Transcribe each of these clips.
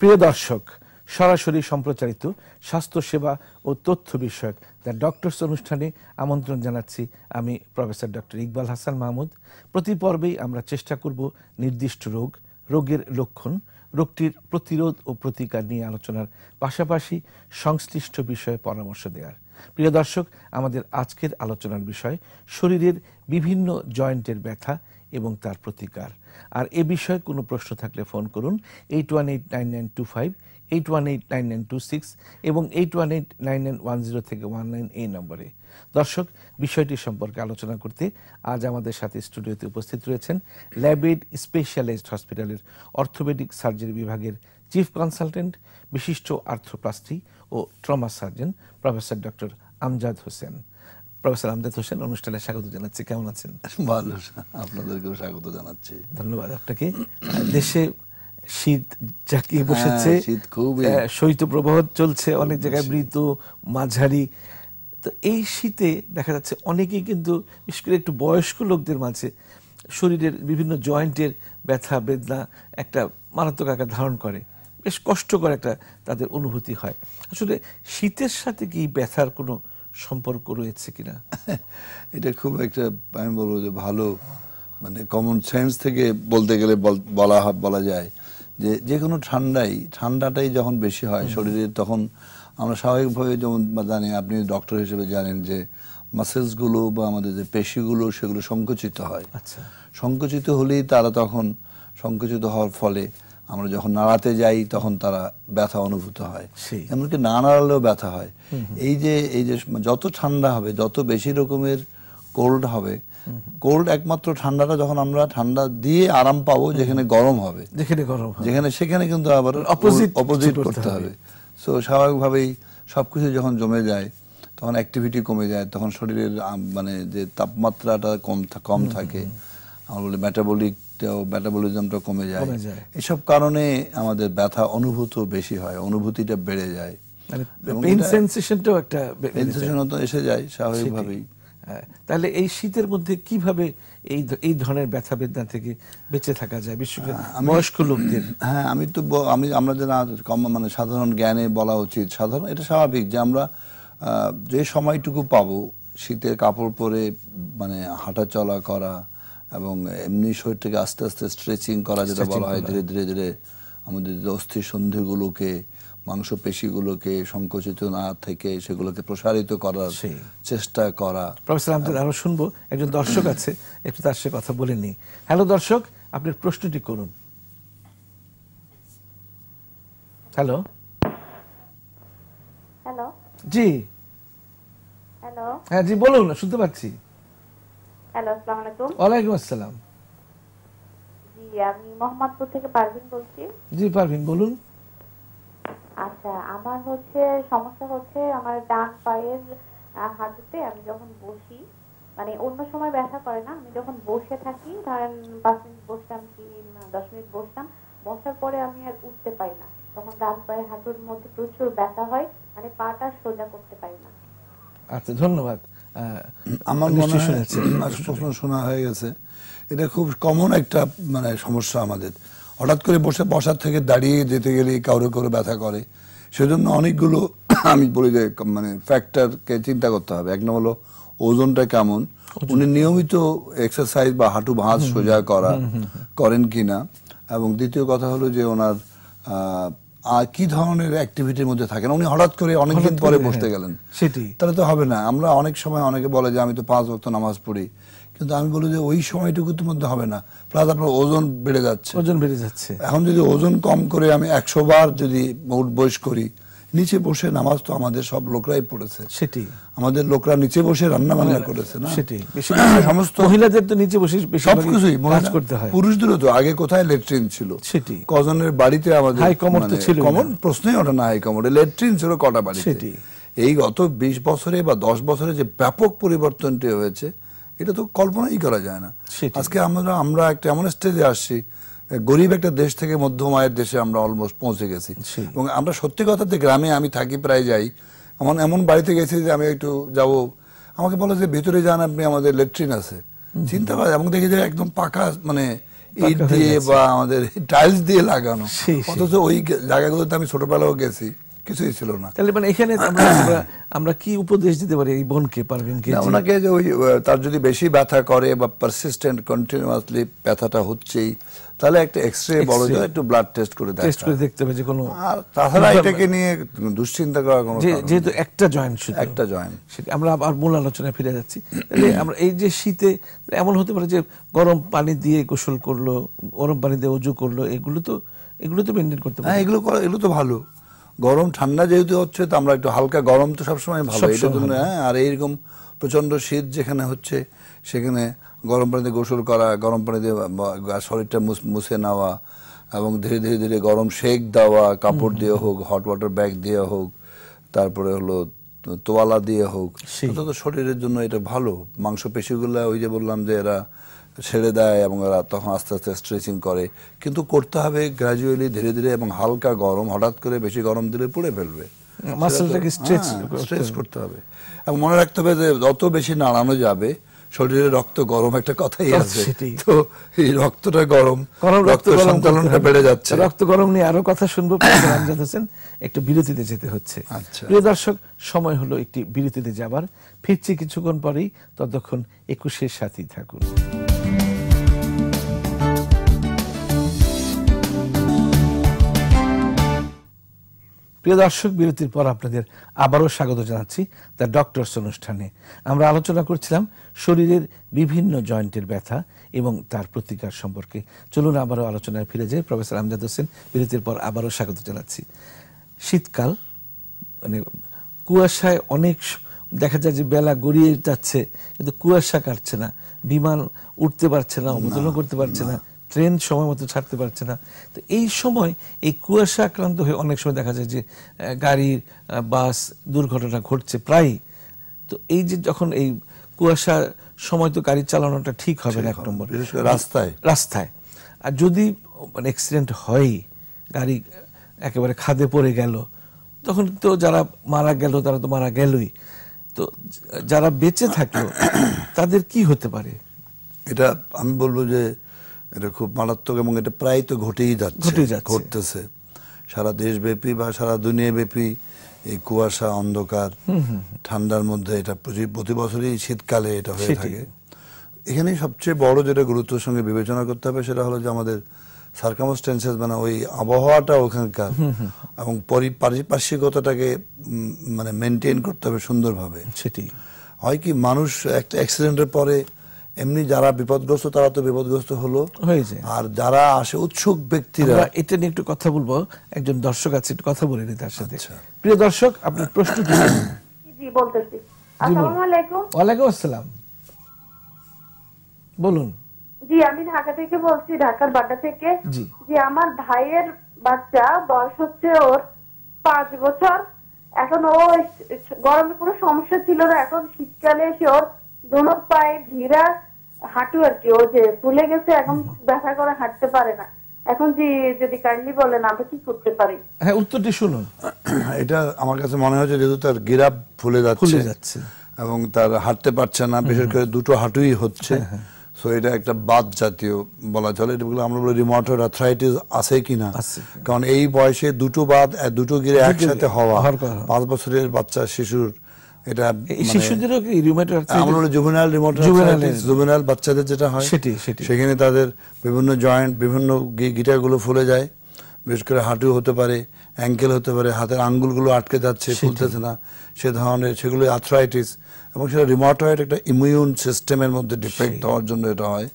প্রিয় দর্শক সরাসরি সম্প্রচারিত স্বাস্থ্যসেবা ও তথ্য বিষয়ক দ্য ডক্টরস অনুষ্ঠানে আমন্ত্রণ জানাচ্ছি আমি প্রফেসর ডক্টর ইকবাল হাসান মাহমুদ প্রতি পর্বেই আমরা চেষ্টা করব নির্দিষ্ট রোগ রোগের লক্ষণ রোগটির প্রতিরোধ ও প্রতিকার নিয়ে আলোচনার পাশাপাশি সংশ্লিষ্ট বিষয়ে পরামর্শ দেওয়ার প্রিয় দর্শক আমাদের আজকের আলোচনার বিষয় শরীরের বিভিন্ন জয়েন্টের ব্যথা এবং তার প্রতিকার আর এ বিষয়ে কোনো প্রশ্ন থাকলে ফোন করুন eight one eight nine nine two five eight one eight nine nine two six এবং eight one eight nine nine one zero থেকে ওয়ান নাইন এই নম্বরে দর্শক বিষয়টি সম্পর্কে আলোচনা করতে আজ আমাদের সাথে স্টুডিওতে উপস্থিত রয়েছেন ল্যাবেড স্পেশালাইজড হসপিটালের অর্থোপেডিক সার্জারি বিভাগের চিফ কনসালটেন্ট বিশিষ্ট আর্থোপ্লাস্টি ও trauma surgeon professor doctor Amjad Hossain professor Amjad Hossain অনুষ্ঠানে স্বাগত জানাচ্ছি কেমন আছেন ভালো আপনাদেরকেও স্বাগত জানাচ্ছি ধন্যবাদ আপনাকে দেশে শীত জাকিয়ে বসেছে হ্যাঁ, শীত খুব শৈত্যপ্রবাহ চলছে অনেক জায়গায় মৃত মাঝারি তো এই শীতে দেখা যাচ্ছে অনেকেই কিন্তু বিশেষ করে একটু বয়স্ক লোকদের মাঝে শরীরের বিভিন্ন জয়েন্টের ব্যথা বেদনা একটা মারাত্মক আকার ধারণ করে বেশ কষ্টকর একটা তাদের অনুভূতি হয় আসলে শীতের সাথে কি ব্যথার কোনো সম্পর্ক রয়েছে কিনা এটা খুব একটা আমি বলবো যে ভালো মানে কমন সেন্স থেকে বলতে গেলে বলা বলা যায় যে যে কোনো ঠান্ডাই ঠান্ডাটাই যখন বেশি হয় শরীরে তখন আমরা স্বাভাবিকভাবে যেমন জানি আপনি ডক্টর হিসেবে জানেন যে মাসেলসগুলো বা আমাদের যে পেশিগুলো সেগুলো সংকুচিত হয় আচ্ছা সংকুচিত হলেই তারা তখন সংকুচিত হওয়ার ফলে আমরা যখন নাড়াতে যাই তখন তারা ব্যথা অনুভূত হয় এমনকি না নাড়ালেও ব্যথা হয় এই যে এই যে যত ঠান্ডা হবে যত বেশি রকমের কোল্ড হবে কোল্ড একমাত্র ঠান্ডাটা যখন আমরা ঠান্ডা দিয়ে আরাম পাবো যেখানে গরম হবে যেখানে গরম যেখানে সেখানে কিন্তু আবার অপোজিট অপোজিট করতে হবে সো স্বাভাবিকভাবেই সব কিছু যখন জমে যায় তখন অ্যাক্টিভিটি কমে যায় তখন শরীরের মানে যে তাপমাত্রাটা কম কম থাকে আমরা বলি মেটাবলিক টাও মেটাবলিজমটা কমে যায় এসব কারণে আমাদের ব্যথা অনুভূত বেশি হয় অনুভূতিটা বেড়ে যায় মানে একটা এসে যায় স্বাভাবিকভাবেই হ্যাঁ, তাহলে এই শীতের মধ্যে কিভাবে এই এই ধরনের ব্যথা বেদনা থেকে বেঁচে থাকা যায় বিশ্বকে বয়স্ক লোকদের হ্যাঁ আমি তো আমি আমরা যারা কম মানে সাধারণ জ্ঞানে বলা উচিত সাধারণ এটা স্বাভাবিক যে আমরা যে সময়টুকু পাবো শীতের কাপড় পরে মানে হাঁটা চলা করা এবং এমনি শরীর থেকে আস্তে আস্তে স্ট্রেচিং করা যেটা বলা হয় ধীরে ধীরে ধীরে আমাদের অস্থি সন্ধিগুলোকে মাংসপেশিগুলোকে সংকোচিত না থেকে সেগুলোকে প্রসারিত করার চেষ্টা করা প্রফেসর আহমদুল আরো শুনবো একজন দর্শক আছে একটু তার সে কথা বলে নিই হ্যালো দর্শক আপনার প্রশ্নটি করুন হ্যালো হ্যালো জি হ্যালো হ্যাঁ জি বলুন শুনতে পাচ্ছি হ্যালো আসসালামু আলাইকুম আসসালাম জি আমি মোহাম্মদপুর থেকে বলছি জি বলুন আচ্ছা আমার হচ্ছে সমস্যা হচ্ছে আমার ডান পায়ের হাঁটুতে আমি যখন বসি মানে অন্য সময় ব্যথা করে না আমি যখন বসে থাকি ধরেন পাঁচ মিনিট বসতাম কি দশ মিনিট বসতাম বসার পরে আমি আর উঠতে পারি না তখন ডান পায়ের হাঁটুর মধ্যে প্রচুর ব্যথা হয় মানে পাটা সোজা করতে পারি না আচ্ছা ধন্যবাদ আমার মনে হয় প্রশ্ন শোনা হয়ে গেছে এটা খুব কমন একটা মানে সমস্যা আমাদের হঠাৎ করে বসে বসার থেকে দাঁড়িয়ে যেতে গেলে কারো কারো ব্যথা করে সেজন্য অনেকগুলো আমি বলি যে মানে ফ্যাক্টরকে চিন্তা করতে হবে এক নম্বর হলো ওজনটা কেমন উনি নিয়মিত এক্সারসাইজ বা হাঁটু ভাঁজ সোজা করা করেন কিনা এবং দ্বিতীয় কথা হলো যে ওনার আর কি ধরনের অ্যাক্টিভিটির মধ্যে থাকেন উনি হঠাৎ করে অনেকদিন পরে বসতে হ্যাঁ, গেলেন সেটি তাহলে তো হবে না আমরা অনেক সময় অনেকে বলে যে আমি তো পাঁচ ভক্ত নামাজ পড়ি কিন্তু আমি বলি যে ওই সময়টুকু তো মধ্যে হবে না প্লাস আপনার ওজন বেড়ে যাচ্ছে ওজন বেড়ে যাচ্ছে এখন যদি ওজন কম করে আমি একশো বার যদি বয়স করি নিচে বসে নামাজ তো আমাদের সব লোকরাই পড়েছে সেটি আমাদের লোকরা নিচে বসে রান্না বান্না করেছে না সেটি সমস্ত মহিলাদের তো নিচে বসে সবকিছুই কাজ করতে হয় পুরুষদেরও তো আগে কোথায় ল্যাট্রিন ছিল সেটি কজনের বাড়িতে আমাদের হাই কমর তো মানে ছিল কমন প্রশ্নই ওঠে না হাই কমরে ল্যাট্রিন ছিল কটা বাড়িতে সেটি এই গত ২০ বছরে বা ১০ বছরে যে ব্যাপক পরিবর্তনটি হয়েছে এটা তো কল্পনাই করা যায় না আজকে আমরা আমরা একটা এমন স্টেজে আসছি গরিব একটা দেশ থেকে মধ্যম আয়ের দেশে আমরা অলমোস্ট পৌঁছে গেছি এবং আমরা সত্যি কথাতে গ্রামে আমি থাকি প্রায় যাই এমন এমন বাড়িতে গেছি যে আমি একটু যাব আমাকে বলো যে ভিতরে যান আপনি আমাদের ল্যাট্রিন আছে চিন্তা করা এবং দেখি যে একদম পাকা মানে ইট দিয়ে বা আমাদের টাইলস দিয়ে লাগানো অথচ ওই জায়গাগুলোতে আমি ছোটবেলাও গেছি কিছুই ছিল না তাহলে মানে এখানে আমরা কি উপদেশ দিতে পারি এই বোনকে পারভিনকে ওনাকে যে ওই তার যদি বেশি ব্যথা করে বা পারসিস্টেন্ট কন্টিনিউয়াসলি ব্যথাটা হচ্ছেই তাহলে একটা এক্সরে বড় যায় একটু ব্লাড টেস্ট করে দেখা টেস্ট করে দেখতে হবে যে কোনো তাছাড়া এটাকে নিয়ে দুশ্চিন্তা করার কোনো যেহেতু একটা জয়েন্ট শুধু একটা জয়েন্ট আমরা আবার মূল আলোচনায় ফিরে যাচ্ছি তাহলে আমরা এই যে শীতে এমন হতে পারে যে গরম পানি দিয়ে গোসল করলো গরম পানি দিয়ে অজু করলো এগুলো তো এগুলো তো মেনটেন করতে হ্যাঁ, পারে এগুলো করা এগুলো তো ভালো গরম ঠান্ডা যেহেতু হচ্ছে তো আমরা একটু হালকা গরম তো সবসময় ভালো এটা জন্য হ্যাঁ আর এইরকম প্রচন্ড শীত যেখানে হচ্ছে সেখানে গরম পানিতে গোসল করা গরম পানিতে শরীরটা মুছে নেওয়া এবং ধীরে ধীরে ধীরে গরম শেক দেওয়া কাপড় দিয়ে হোক হট ওয়াটার ব্যাগ দিয়ে হোক তারপরে হলো তোয়ালা দিয়ে হোক তো শরীরের জন্য এটা ভালো পেশিগুলো ওই যে বললাম যে এরা ছেড়ে দেয় এবং এরা তখন আস্তে আস্তে স্ট্রেচিং করে কিন্তু করতে হবে গ্রাজুয়ালি ধীরে ধীরে এবং হালকা গরম হঠাৎ করে বেশি গরম দিলে পুড়ে ফেলবে মাসেলটাকে স্ট্রেচ স্ট্রেচ করতে হবে এবং মনে রাখতে হবে যে যত বেশি নাড়ানো যাবে শরীরে রক্ত গরম একটা কথাই আছে তো এই রক্তটা গরম গরম রক্ত সঞ্চালন বেড়ে যাচ্ছে রক্ত গরম নিয়ে আরো কথা শুনবো আমজাদ হোসেন একটু বিরতিতে যেতে হচ্ছে আচ্ছা। প্রিয় দর্শক সময় হলো একটি বিরতিতে যাবার ফিরছি কিছুক্ষণ পরেই ততক্ষণ একুশের সাথেই থাকুন প্রিয় দর্শক বিরতির পর আপনাদের আবারও স্বাগত জানাচ্ছি দ্য ডক্টরস অনুষ্ঠানে আমরা আলোচনা করছিলাম শরীরের বিভিন্ন জয়েন্টের ব্যথা এবং তার প্রতিকার সম্পর্কে চলুন আবারও আলোচনায় ফিরে যাই প্রফেসর আমজাদ হোসেন বিরতির পর আবারও স্বাগত জানাচ্ছি শীতকাল মানে কুয়াশায় অনেক দেখা যায় যে বেলা গড়িয়ে যাচ্ছে কিন্তু কুয়াশা কাটছে না বিমান উঠতে পারছে না অবতরণ করতে পারছে না ট্রেন সময় মতো ছাড়তে পারছে না তো এই সময় এই কুয়াশা আক্রান্ত হয়ে অনেক সময় দেখা যায় যে গাড়ির বাস দুর্ঘটনা ঘটছে প্রায় তো এই যে যখন এই কুয়াশা সময় তো গাড়ি চালানোটা ঠিক হবে না এক নম্বর রাস্তায় রাস্তায় আর যদি মানে অ্যাক্সিডেন্ট হয় গাড়ি একেবারে খাদে পড়ে গেল তখন তো যারা মারা গেল তারা তো মারা গেলই তো যারা বেঁচে থাকলো তাদের কি হতে পারে এটা আমি বলবো যে এটা খুব মারাত্মক এবং এটা প্রায় তো ঘটেই যাচ্ছে ঘটতেছে সারা দেশব্যাপী বা সারা দুনিয়া ব্যাপী এই কুয়াশা অন্ধকার ঠান্ডার মধ্যে এটা প্রতি বছরই শীতকালে এটা হয়ে থাকে এখানে সবচেয়ে বড় যেটা গুরুত্বের সঙ্গে বিবেচনা করতে হবে সেটা হলো যে আমাদের সার্কামস্টেন্সেস মানে ওই আবহাওয়াটা ওখানকার এবং পারিপার্শ্বিকতাটাকে মানে মেনটেন করতে হবে সুন্দরভাবে সেটি হয় কি মানুষ একটা অ্যাক্সিডেন্টের পরে এমনি যারা বিপদগ্রস্ত তারা তো বিপদগ্রস্ত হলো হয়েছে আর যারা আসে উৎসুক ব্যক্তিরা এটা নিয়ে একটু কথা বলবো একজন দর্শক আছে একটু কথা বলে নি তার সাথে আচ্ছা। প্রিয় দর্শক আপনার প্রশ্ন কি জি বলতেছি আসসালামু আলাইকুম ওয়া আলাইকুম আসসালাম বলুন জি আমি ঢাকা থেকে বলছি ঢাকার বাড্ডা থেকে জি জি আমার ভাইয়ের বাচ্চা বয়স হচ্ছে ওর পাঁচ বছর এখন ও গরমে কোনো সমস্যা ছিল না এখন শীতকালে এসে ওর পায়ে হাঁটু আর কি ও যে ফুলে গেছে এখন ব্যথা করে হাঁটতে পারে না এখন যে যদি কাইন্ডলি বলেন আমরা কি করতে পারি হ্যাঁ উত্তরটি শুনুন এটা আমার কাছে মনে হচ্ছে যেহেতু তার গিরাপ ফুলে যাচ্ছে ফুলে যাচ্ছে এবং তার হাঁটতে পারছে না বিশেষ করে দুটো হাঁটুই হচ্ছে সো হ্যাঁ, হ্যাঁ। এটা একটা বাদ জাতীয় বলা চলে এগুলো আমরা বলি রিমোটয়েড আর্থ্রাইটিস আছে কিনা কারণ এই বয়সে দুটো বাদ দুটো গিরে একসাথে হওয়া পাঁচ বছরের বাচ্চা শিশুর এটা মানে শিশুদেরও কি রিউম্যাটয়েড আর্থ্রাইটিস আমরা জুভেনাইল রিউম্যাটয়েড জুভেনাইল বাচ্চাদের যেটা হয় সেটি সেটি সেখানে তাদের বিভিন্ন জয়েন্ট বিভিন্ন গিটারগুলো ফুলে যায় বিশেষ করে হাঁটু হতে পারে অ্যাঙ্কেল হতে পারে হাতের আঙ্গুলগুলো আটকে যাচ্ছে ফুলতেছে না সে ধরনের সেগুলো আর্থ্রাইটিস এবং সেটা রিমোটয়েড একটা ইমিউন সিস্টেমের মধ্যে ডিফেক্ট হওয়ার জন্য এটা হয়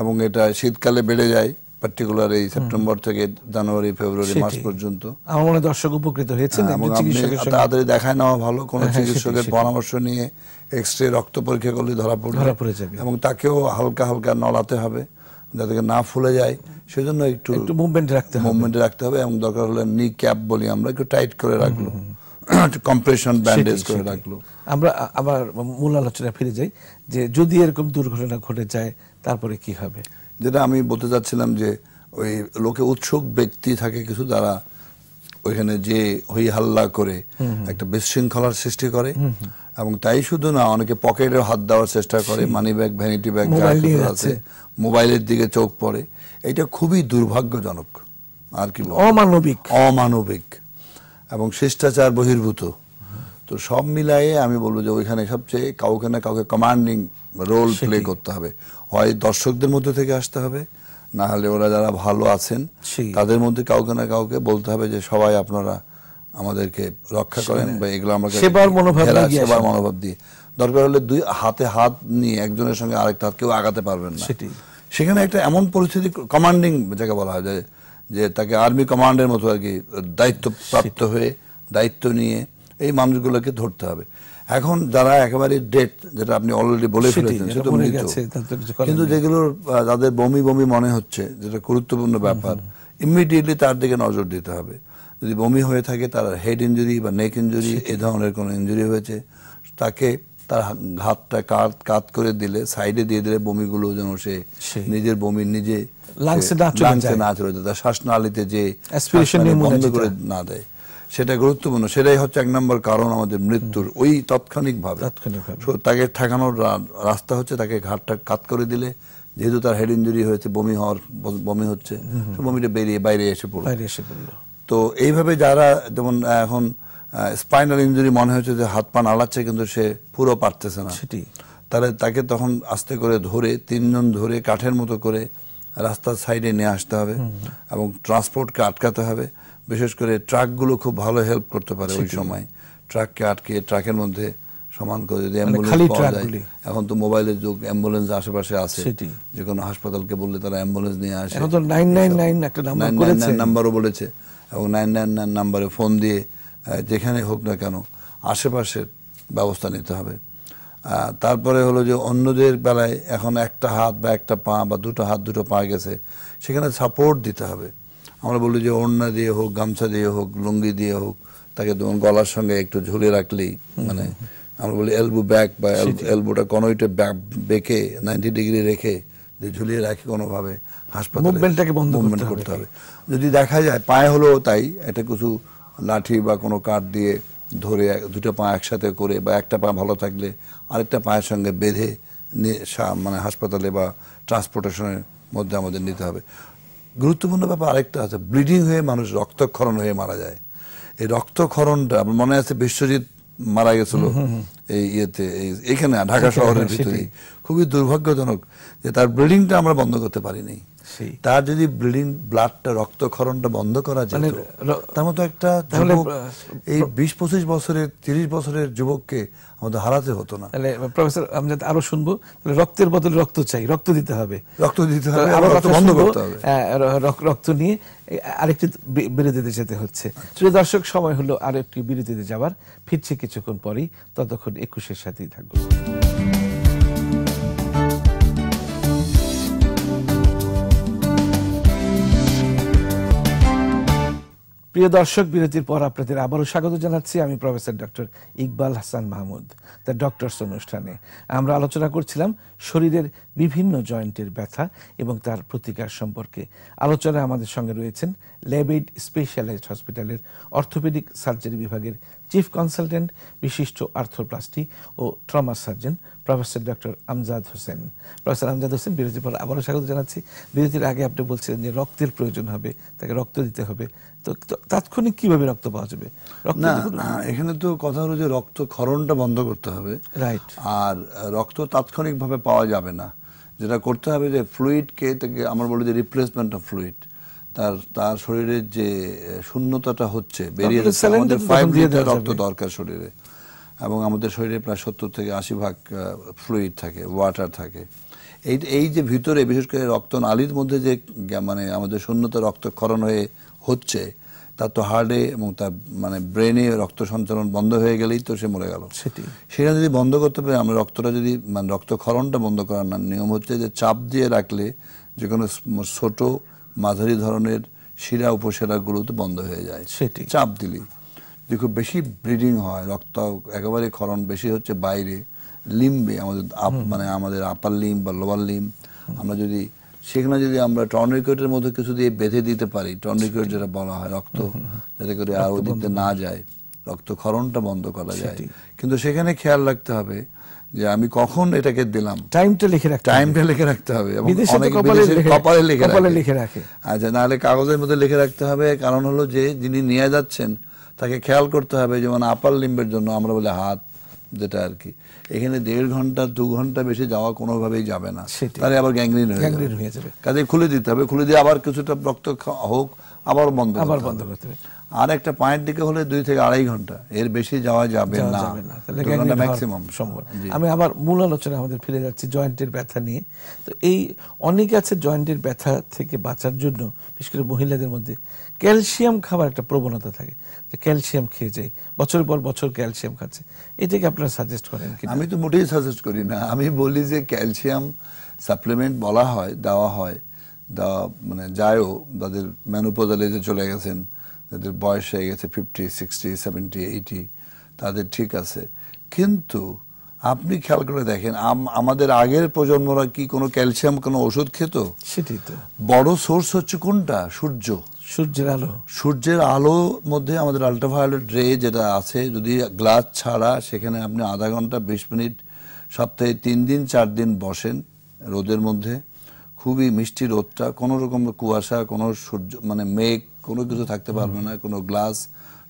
এবং এটা শীতকালে বেড়ে যায় পার্টিকুলার এই সেপ্টেম্বর থেকে জানুয়ারি ফেব্রুয়ারি মাস পর্যন্ত আমার মনে দর্শক উপকৃত হয়েছে হ্যাঁ, তাড়াতাড়ি দেখায় নেওয়া ভালো কোন হ্যাঁ, চিকিৎসকের পরামর্শ নিয়ে রক্ত পরীক্ষা করলে ধরা ধরা পড়ে যাবে এবং তাকেও হালকা হালকা হবে যাতে না ফুলে যায় সেজন্য একটু একটু মুভমেন্ট রাখতে হবে মুভমেন্ট রাখতে হবে এবং দরকার হলে নি ক্যাপ বলি আমরা একটু টাইট করে রাখলো কম্প্রেশন ব্যান্ডেজ করে রাখলো আমরা আবার মূল আলোচনা ফিরে যাই যে যদি এরকম দুর্ঘটনা ঘটে যায় তারপরে কি হবে যেটা আমি বলতে চাচ্ছিলাম যে ওই লোকে উৎসুক ব্যক্তি থাকে কিছু দ্বারা ওইখানে যে হই হাল্লা করে একটা বিশৃঙ্খলার সৃষ্টি করে এবং তাই শুধু না অনেকে পকেটে হাত দেওয়ার চেষ্টা করে মানি ব্যাগ ভ্যানিটি ব্যাগ আছে মোবাইলের দিকে চোখ পড়ে এটা খুবই দুর্ভাগ্যজনক আর কি অমানবিক অমানবিক এবং শিষ্টাচার বহির্ভূত তো সব মিলায়ে আমি বলবো যে ওইখানে সবচেয়ে কাউকে না কাউকে কমান্ডিং রোল প্লে করতে হবে হয় দর্শকদের মধ্যে থেকে আসতে হবে না হলে ওরা যারা ভালো আছেন তাদের মধ্যে কাউকে না কাউকে বলতে হবে যে সবাই আপনারা আমাদেরকে রক্ষা করেন বা এগুলো আমাকে সেবার মনোভাব সেবার মনোভাব দিয়ে দরকার হলে দুই হাতে হাত নিয়ে একজনের সঙ্গে আরেকটা হাত কেউ আগাতে পারবেন না সেখানে একটা এমন পরিস্থিতি কমান্ডিং যাকে বলা হয় যে তাকে আর্মি কমান্ডের মতো আর কি দায়িত্ব প্রাপ্ত হয়ে দায়িত্ব নিয়ে এই মানুষগুলোকে ধরতে হবে এখন যারা একেবারে ডেট যেটা আপনি অলরেডি বলে ফেলেছেন সেটা মনে গেছে কিন্তু যেগুলো যাদের বমি বমি মনে হচ্ছে যেটা গুরুত্বপূর্ণ ব্যাপার ইমিডিয়েটলি তার দিকে নজর দিতে হবে যদি বমি হয়ে থাকে তার হেড ইঞ্জুরি বা নেক ইঞ্জুরি এ ধরনের কোনো ইঞ্জুরি হয়েছে তাকে তার হাতটা কাত কাত করে দিলে সাইডে দিয়ে দিলে বমিগুলো যেন সে নিজের বমি নিজে লাংসে না চলে যায় তার শ্বাসনালীতে যে অ্যাসপিরেশন নিয়ে বন্ধ করে না দেয় সেটা গুরুত্বপূর্ণ সেটাই হচ্ছে এক নম্বর কারণ আমাদের মৃত্যুর ওই তাৎক্ষণিক ভাবে তাকে ঠেকানোর রাস্তা হচ্ছে তাকে ঘাটটা কাত করে দিলে যেহেতু তার হেড ইঞ্জুরি হয়েছে বমি হওয়ার বমি হচ্ছে বমিটা বেরিয়ে বাইরে এসে বাইরে এসে পড়লো তো এইভাবে যারা যেমন এখন স্পাইনাল ইঞ্জুরি মনে হচ্ছে যে হাত পা নাড়াচ্ছে কিন্তু সে পুরো পারতেছে না সেটি তাহলে তাকে তখন আস্তে করে ধরে তিনজন ধরে কাঠের মতো করে রাস্তার সাইডে নিয়ে আসতে হবে এবং ট্রান্সপোর্টকে আটকাতে হবে বিশেষ করে ট্রাকগুলো খুব ভালো হেল্প করতে পারে ওই সময় ট্রাককে আটকে ট্রাকের মধ্যে সমান করে যদি মানে এখন তো মোবাইলের যুগ অ্যাম্বুলেন্স আশেপাশে আছে যে কোনো হাসপাতালকে বললে তারা অ্যাম্বুলেন্স নিয়ে আসে এখন তো নাইন নাইন নাইন একটা নাম্বার করেছে নাম্বারও বলেছে এবং নাইন নাইন নাইন নাম্বারে ফোন দিয়ে যেখানে হোক না কেন আশেপাশের ব্যবস্থা নিতে হবে তারপরে হলো যে অন্যদের বেলায় এখন একটা হাত বা একটা পা বা দুটো হাত দুটো পা গেছে সেখানে সাপোর্ট দিতে হবে আমরা বলি যে ওড়না দিয়ে হোক গামছা দিয়ে হোক লুঙ্গি দিয়ে হোক তাকে তোমার গলার সঙ্গে একটু ঝুলে রাখলেই মানে আমরা বলি এলবো ব্যাক বা এলবোটা ব্যাক বেঁকে নাইনটি ডিগ্রি রেখে যে ঝুলিয়ে রাখি কোনোভাবে হাসপাতালটাকে বন্ধ করতে হবে যদি দেখা যায় পায়ে হলেও তাই এটা কিছু লাঠি বা কোনো কাঠ দিয়ে ধরে দুটো পা একসাথে করে বা একটা পা ভালো থাকলে আরেকটা পায়ের সঙ্গে বেঁধে মানে হাসপাতালে বা ট্রান্সপোর্টেশনের মধ্যে আমাদের নিতে হবে গুরুত্বপূর্ণ ব্যাপার আরেকটা আছে ব্লিডিং হয়ে মানুষ রক্তক্ষরণ হয়ে মারা যায় এই রক্তক্ষরণটা মনে আছে বিশ্বজিৎ মারা গেছিল এই ইয়েতে এখানে ঢাকা শহরের ভিতরে খুবই দুর্ভাগ্যজনক যে তার ব্লিডিংটা আমরা বন্ধ করতে পারিনি তার যদি ব্লিডিং ব্লাডটা রক্তক্ষরণটা বন্ধ করা যেত মানে তার মতো একটা এই বিশ পঁচিশ বছরের তিরিশ বছরের যুবককে আমাদের হারাতে হতো না তাহলে প্রফেসর যাতে আরো শুনবো তাহলে রক্তের বদলে রক্ত চাই রক্ত দিতে হবে রক্ত দিতে হবে আরো রক্ত বন্ধ করতে হবে হ্যাঁ, রক্ত নিয়ে আরেকটি বিরতিতে যেতে হচ্ছে আচ্ছা। প্রিয় দর্শক সময় হলো আরেকটি বিরতিতে যাওয়ার ফিরছে কিছুক্ষণ পরেই ততক্ষণ একুশের সাথেই থাকবো প্রিয় দর্শক বিরতির পর আপনাদের আবারও স্বাগত জানাচ্ছি আমি professor doctor Iqbal Hasan Mahmud the doctors অনুষ্ঠানে আমরা আলোচনা করছিলাম শরীরের বিভিন্ন জয়েন্টের ব্যথা এবং তার প্রতিকার সম্পর্কে আলোচনায় আমাদের সঙ্গে রয়েছেন লেবেড স্পেশালাইজড হসপিটালের অর্থোপেডিক সার্জারি বিভাগের চিফ কনসালটেন্ট বিশিষ্ট আর্থোপ্লাস্টি ও trauma surgeon professor doctor Amjad Hossain professor Amjad Hossain বিরতির পর আবারও স্বাগত জানাচ্ছি বিরতির আগে আপনি বলছিলেন যে রক্তের প্রয়োজন হবে তাকে রক্ত দিতে হবে তাৎক্ষণিক কিভাবে রক্ত পাওয়া যাবে না এখানে তো কথা হলো যে রক্ত বন্ধ করতে হবে রাইট আর রক্ত তাৎক্ষণিকভাবে পাওয়া যাবে না যেটা করতে হবে যে ফ্লুইডকে বলি যে রিপ্লেসমেন্ট অফ ফ্লুইড তার তার শরীরের যে শূন্যতাটা হচ্ছে বেরিয়ে আমাদের রক্ত দরকার শরীরে এবং আমাদের শরীরে প্রায় সত্তর থেকে আশি ভাগ ফ্লুইড থাকে ওয়াটার থাকে এই এই যে ভিতরে বিশেষ করে রক্ত নালির মধ্যে যে মানে আমাদের শূন্যতা রক্তক্ষরণ হয়ে হচ্ছে তার তো হার্টে এবং তার মানে ব্রেনে রক্ত সঞ্চালন বন্ধ হয়ে গেলেই তো সে মরে গেল সেটি সেটা যদি বন্ধ করতে পারে আমরা রক্তটা যদি মানে রক্তক্ষরণটা বন্ধ করার না নিয়ম হচ্ছে যে চাপ দিয়ে রাখলে যে কোনো মানে ছোট মাঝারি ধরনের শিরা উপশিরাগুলো তো বন্ধ হয়ে যায় সেটি চাপ দিলেই যদি খুব বেশি ব্লিডিং হয় রক্ত একেবারে ক্ষরণ বেশি হচ্ছে বাইরে লিম্বে আমাদের আপ মানে আমাদের আপার লিম বা লোয়ার লিম আমরা যদি সেখানে যদি আমরা টর্নিকেটের মধ্যে কিছু দিয়ে বেঁধে দিতে পারি টর্নিকেট যেটা বলা হয় রক্ত যাতে করে আর ওদিকতে না যায় রক্তক্ষরণটা বন্ধ করা যায় কিন্তু সেখানে খেয়াল রাখতে হবে যে আমি কখন এটাকে দিলাম টাইমটা লিখে রাখতে টাইমটা লিখে রাখতে হবে এবং কপালে লিখে কপালে লিখে রাখে আচ্ছা নাহলে কাগজের মধ্যে লিখে রাখতে হবে কারণ হলো যে যিনি নিয়ে যাচ্ছেন তাকে খেয়াল করতে হবে যেমন আপার লিম্বের জন্য আমরা বলে হাত যেটা আর কি এখানে দেড় ঘন্টা দু ঘন্টা বেশি যাওয়া কোনোভাবেই যাবে না তাহলে আবার গ্যাংগ্রিন হয়ে যাবে কাজে খুলে দিতে হবে খুলে দিয়ে আবার কিছুটা রক্ত হোক আবার বন্ধ আবার বন্ধ করতে হবে আর একটা পায়ের দিকে হলে দুই থেকে আড়াই ঘন্টা এর বেশি যাওয়া যাবে না ম্যাক্সিমাম সম্ভব আমি আবার মূল আলোচনা আমাদের ফিরে যাচ্ছি জয়েন্টের ব্যথা নিয়ে তো এই অনেকে আছে জয়েন্টের ব্যথা থেকে বাঁচার জন্য বিশেষ করে মহিলাদের মধ্যে ক্যালসিয়াম খাবার একটা প্রবণতা থাকে যে ক্যালসিয়াম খেয়ে যায় বছর পর বছর ক্যালসিয়াম খাচ্ছে এটাকে আপনারা সাজেস্ট করেন কি আমি তো মোটেই সাজেস্ট করি না আমি বলি যে ক্যালসিয়াম সাপ্লিমেন্ট বলা হয় দেওয়া হয় দা মানে যাইও তাদের ম্যানুপোজাল এজে চলে গেছেন তাদের বয়স হয়ে গেছে ফিফটি সিক্সটি সেভেন্টি এইটি তাদের ঠিক আছে কিন্তু আপনি খেয়াল করে দেখেন আমাদের আগের প্রজন্মরা কি কোনো ক্যালসিয়াম কোনো ওষুধ খেত সেটি তো বড় সোর্স হচ্ছে কোনটা সূর্য সূর্যের আলো সূর্যের আলো মধ্যে আমাদের আলট্রাভায়োলেট রে যেটা আছে যদি গ্লাস ছাড়া সেখানে আপনি আধা ঘন্টা বিশ মিনিট সপ্তাহে তিন দিন চার দিন বসেন রোদের মধ্যে খুবই মিষ্টি রোদটা কোনো রকম কুয়াশা কোনো সূর্য মানে মেঘ কোনো কিছু থাকতে পারবে না কোনো গ্লাস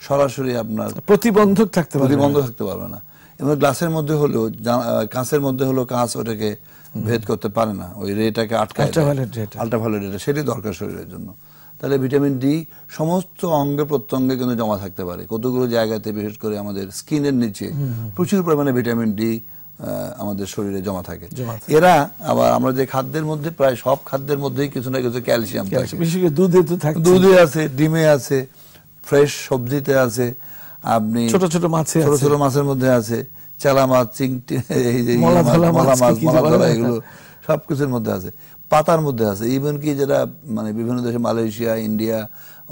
সরাসরি আপনার প্রতিবন্ধক থাকতে প্রতিবন্ধক থাকতে পারবে না এবং গ্লাসের মধ্যে হলেও কাঁচের মধ্যে হলেও কাঁচ ওটাকে ভেদ করতে পারে না ওই রেটাকে আটকায় আল্ট্রাভায়োলেট রেটা সেটি দরকার শরীরের জন্য তাহলে ভিটামিন ডি সমস্ত অঙ্গে প্রত্যঙ্গে কিন্তু জমা থাকতে পারে কতগুলো জায়গাতে বিশেষ করে আমাদের স্কিনের নিচে প্রচুর পরিমাণে ভিটামিন ডি আমাদের শরীরে জমা থাকে এরা আবার আমরা যে খাদ্যের মধ্যে প্রায় সব খাদ্যের মধ্যেই কিছু না কিছু ক্যালসিয়াম থাকে দুধে তো থাকে দুধে আছে ডিমে আছে ফ্রেশ সবজিতে আছে আপনি ছোট ছোট মাছে ছোট ছোট মাছের মধ্যে আছে চালা মাছ চিংটি এই যে মলা মাছ মলা এগুলো সবকিছুর মধ্যে আছে পাতার মধ্যে আছে ইভেন কি যেটা মানে বিভিন্ন দেশে মালয়েশিয়া ইন্ডিয়া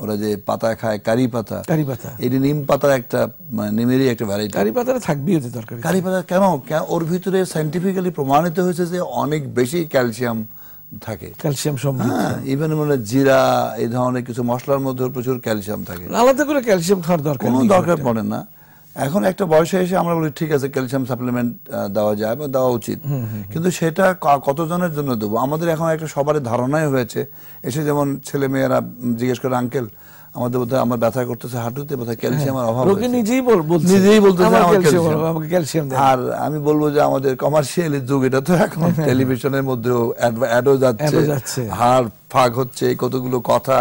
ওরা যে পাতা খায় কারি পাতা কারি পাতা এটি নিম পাতার একটা মানে নিমেরই একটা ভ্যারাইটি কারি পাতা থাকবে ওদের দরকার কারি পাতা কেন ওর ভিতরে সাইন্টিফিক্যালি প্রমাণিত হয়েছে যে অনেক বেশি ক্যালসিয়াম থাকে ক্যালসিয়াম সমৃদ্ধ ইভেন হ্যাঁ, মানে জিরা এই ধরনের কিছু মশলার মধ্যে প্রচুর ক্যালসিয়াম থাকে আলাদা করে ক্যালসিয়াম খাওয়ার দরকার কোনো দরকার পড়ে না এখন একটা বয়সে এসে আমরা বলি ঠিক আছে ক্যালসিয়াম সাপ্লিমেন্ট দেওয়া যায় বা দেওয়া উচিত কিন্তু সেটা কতজনের জন্য দেবো আমাদের এখন একটা সবার ধারণাই হয়েছে এসে যেমন ছেলে মেয়েরা জিজ্ঞেস করে আঙ্কেল আমাদের বোধহয় আমার ব্যথা করতেছে হাঁটুতে বোধহয় ক্যালসিয়ামের হ্যাঁ। অভাব রোগী নিজেই নিজেই বলতে ক্যালসিয়াম আর আমি বলবো যে আমাদের কমার্শিয়াল যুগ এটা তো এখন হ্যাঁ। টেলিভিশনের মধ্যেও অ্যাডও যাচ্ছে হাড় ফাঁক হচ্ছে কতগুলো কথা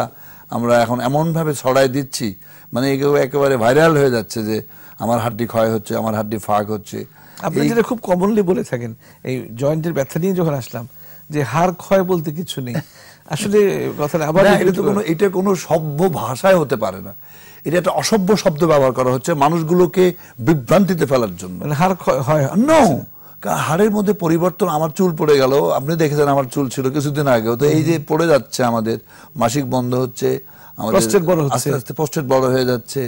আমরা এখন এমন ভাবে ছড়াই দিচ্ছি মানে এগুলো একেবারে ভাইরাল হয়ে যাচ্ছে যে আমার হাড্ডি ক্ষয় হচ্ছে আমার হাড্ডি ফাঁক হচ্ছে আপনি যেটা খুব কমনলি বলে থাকেন এই জয়েন্টের ব্যথা নিয়ে যখন আসলাম যে হার ক্ষয় বলতে কিছু নেই আসলে কথাটা আবার এটা তো কোনো এটা কোনো সভ্য ভাষায় হতে পারে না এটা একটা অসভ্য শব্দ ব্যবহার করা হচ্ছে মানুষগুলোকে বিভ্রান্তিতে ফেলার জন্য মানে হার ক্ষয় হয় নো হাড়ের মধ্যে পরিবর্তন আমার চুল পড়ে গেল আপনি দেখেছেন আমার চুল ছিল কিছুদিন আগে তো এই যে পড়ে যাচ্ছে আমাদের মাসিক বন্ধ হচ্ছে আমাদের আস্তে আস্তে পোস্টেড বড় হয়ে যাচ্ছে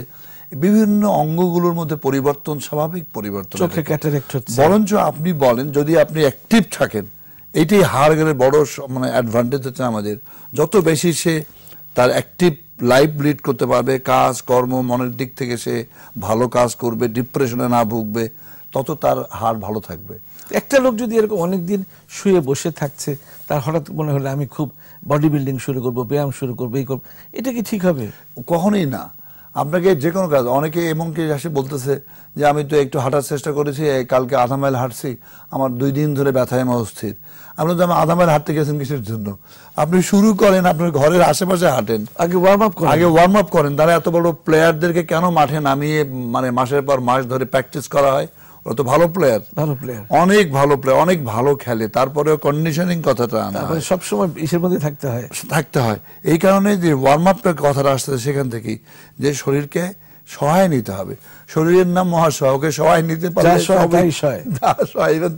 বিভিন্ন অঙ্গগুলোর মধ্যে পরিবর্তন স্বাভাবিক পরিবর্তন চোখে ক্যাটারেক্ট হচ্ছে বরঞ্চ আপনি বলেন যদি আপনি অ্যাক্টিভ থাকেন এটাই হার গেলে বড় মানে অ্যাডভান্টেজ হচ্ছে আমাদের যত বেশি সে তার অ্যাক্টিভ লাইফ লিড করতে পারবে কাজ কর্ম মনের দিক থেকে সে ভালো কাজ করবে ডিপ্রেশনে না ভুগবে তত তার হার ভালো থাকবে একটা লোক যদি এরকম অনেকদিন শুয়ে বসে থাকছে তার হঠাৎ মনে হলো আমি খুব বডি বিল্ডিং শুরু করবো ব্যায়াম শুরু করবো এই করবো এটা কি ঠিক হবে কখনোই না আপনাকে যে কোনো কাজ অনেকে এমনকি আসে বলতেছে যে আমি তো একটু হাঁটার চেষ্টা করেছি কালকে আধা মাইল হাঁটছি আমার দুই দিন ধরে ব্যথায় আমার অস্থির আপনি তো আমি আধা মাইল হাঁটতে গেছেন কিসের জন্য আপনি শুরু করেন আপনার ঘরের আশেপাশে হাঁটেন আগে ওয়ার্ম আপ করেন আগে ওয়ার্ম আপ করেন তারা এত বড় প্লেয়ারদেরকে কেন মাঠে নামিয়ে মানে মাসের পর মাস ধরে প্র্যাকটিস করা হয় ও তো ভালো প্লেয়ার ভালো প্লেয়ার অনেক ভালো প্লেয়ার অনেক ভালো খেলে তারপরে কন্ডিশনিং কথাটা আনা সব সময় ইসের মধ্যে থাকতে হয় থাকতে হয় এই কারণে যে ওয়ার্ম আপটার কথাটা সেখান থেকেই যে শরীরকে সহায় নিতে হবে শরীরের নাম সহায় নিতে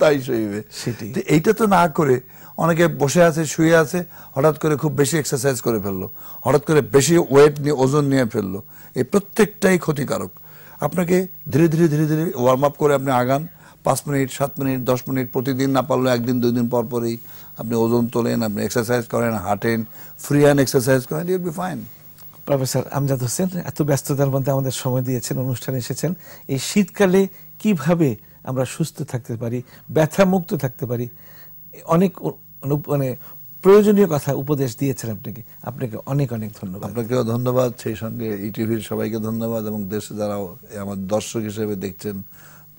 তাই সইবে এইটা তো না করে অনেকে বসে আছে শুয়ে আছে হঠাৎ করে খুব বেশি এক্সারসাইজ করে ফেললো হঠাৎ করে বেশি ওয়েট নিয়ে ওজন নিয়ে ফেললো এই প্রত্যেকটাই ক্ষতিকারক আপনাকে ধীরে ধীরে ধীরে ধীরে ওয়ার্ম আপ করে আপনি আগান পাঁচ মিনিট সাত মিনিট দশ মিনিট প্রতিদিন না পারলেও একদিন দুই দিন পর পরই আপনি ওজন তোলেন আপনি এক্সারসাইজ করেন হাঁটেন ফ্রি হ্যান্ড এক্সারসাইজ করেন you'll be fine professor Amjad Hossain এত ব্যস্ততার মধ্যে আমাদের সময় দিয়েছেন অনুষ্ঠানে এসেছেন এই শীতকালে কিভাবে আমরা সুস্থ থাকতে পারি ব্যথা মুক্ত থাকতে পারি অনেক মানে প্রয়োজনীয় কথা উপদেশ দিয়েছেন আপনাকে আপনাকে অনেক অনেক ধন্যবাদ আপনাকেও ধন্যবাদ সেই সঙ্গে ইটিভির e সবাইকে ধন্যবাদ এবং দেশে যারা আমার দর্শক হিসেবে দেখছেন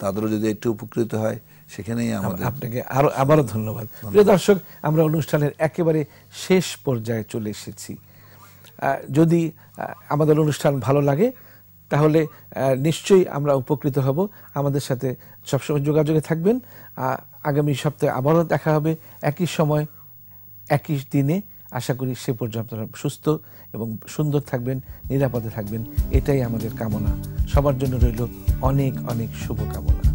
তাদেরও যদি একটু উপকৃত হয় সেখানেই আমাদের আপনাকে আরো আবারও ধন্যবাদ প্রিয় দর্শক আমরা অনুষ্ঠানের একেবারে শেষ পর্যায়ে চলে এসেছি যদি আমাদের অনুষ্ঠান ভালো লাগে তাহলে নিশ্চয়ই আমরা উপকৃত হব আমাদের সাথে সবসময় যোগাযোগে থাকবেন আগামী সপ্তাহে আবারও দেখা হবে একই সময় একই দিনে আশা করি সে পর্যন্ত সুস্থ এবং সুন্দর থাকবেন নিরাপদে থাকবেন এটাই আমাদের কামনা সবার জন্য রইল অনেক অনেক শুভকামনা